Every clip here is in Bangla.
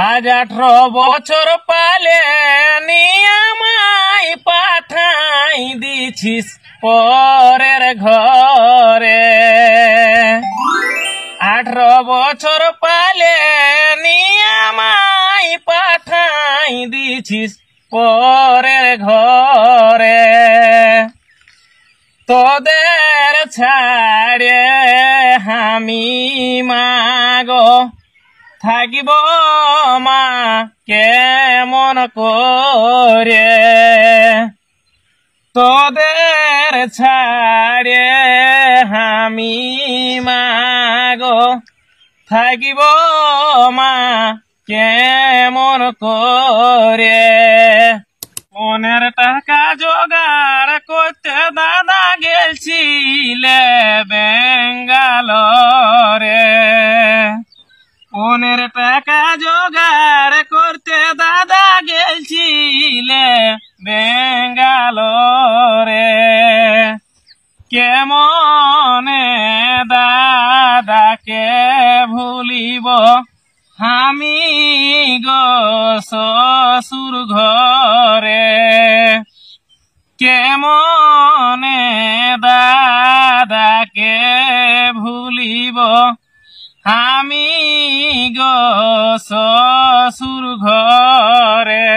আজ আঠারো বছর পালে নিয়ামাই পাঠাই দিছিস পরের ঘরে আঠারো বছর পালে নিয়ামাই পাঠাই দিছিস পরের ঘরে তোদের ছাড়ে আমি মাগো থাকিব মা কেমন করে তোদের ছাড়ে আমি মাগো থাকিব মা কেমন করে মনের টাকা জোগাড় করতে দাদা গেছিলে রে অনের টাকা জোগাড় করতে দাদা গেলছিলে বেঙ্গালোরে কেমনে দাদাকে ভুলিব আমি গো শ্বশুর ঘরে কেমনে দাদাকে ভুলিব আমি গো শ্বশুর ঘরে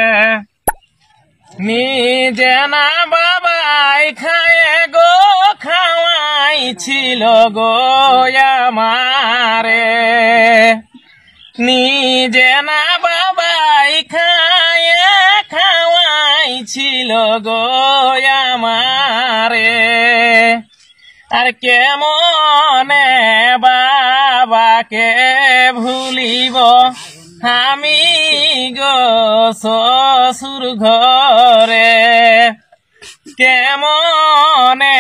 নিজে না বাবাই খায় গো খাওয়াইছিল গো আমারে নিজে না বাবাই খায় খাওয়াইছিল গো আমারে আর কেমনে বা বাবাকে ভুলিব আমি গো শ্বশুর ঘরে কেমনে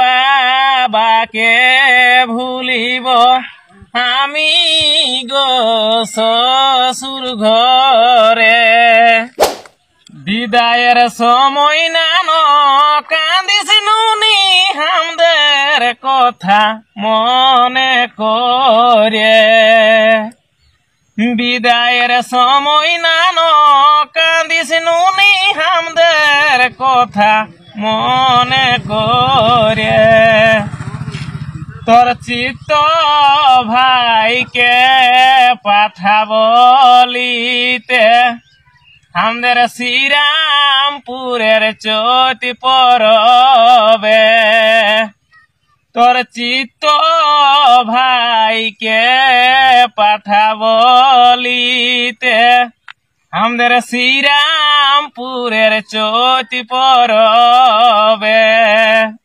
বাবাকে ভুলিব আমি গো শ্বশুর ঘরে বিদায়ের সময় নানকা কথা মনে করে বিদায়ের সময় নান কাঁদিস নুনি হামদের কথা মনে করে তোর চিত্ত ভাইকে পাঠা বলিতে আমাদের শ্রীরামপুরের চোতি পরবে তোর চিত্ত ভাইকে পাঠাবলিতে আমাদের শ্রীরামপুরের চতি পরবে